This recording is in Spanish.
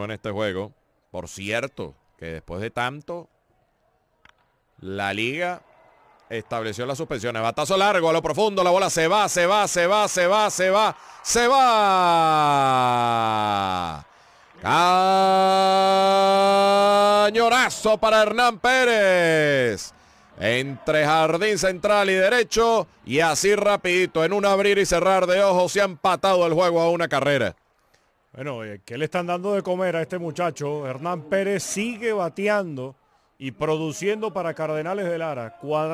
en este juego. Por cierto, que después de tanto, la liga estableció las suspensiones. Batazo largo a lo profundo, la bola se va, se va, se va, se va, se va, se va. Cañonazo para Hernán Pérez. Entre jardín central y derecho. Y así rapidito, en un abrir y cerrar de ojos, se ha empatado el juego a una carrera. Bueno, eh, ¿qué le están dando de comer a este muchacho? Hernán Pérez sigue bateando y produciendo para Cardenales de Lara. Cuadra